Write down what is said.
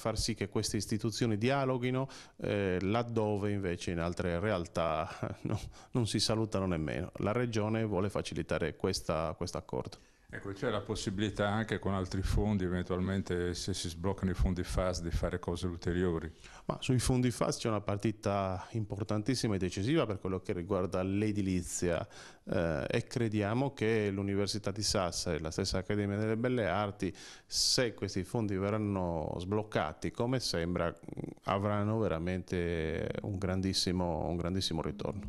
far sì che queste istituzioni dialoghino eh, laddove invece in altre realtà no, non si salutano nemmeno. La Regione vuole facilitare questa, questo accordo. Ecco, c'è la possibilità anche con altri fondi, eventualmente se si sbloccano i fondi FAS, di fare cose ulteriori? Ma sui fondi FAS c'è una partita importantissima e decisiva per quello che riguarda l'edilizia eh, e crediamo che l'Università di Sassari, la stessa Accademia delle Belle Arti, se questi fondi verranno sbloccati, come sembra, avranno veramente un grandissimo, un grandissimo ritorno.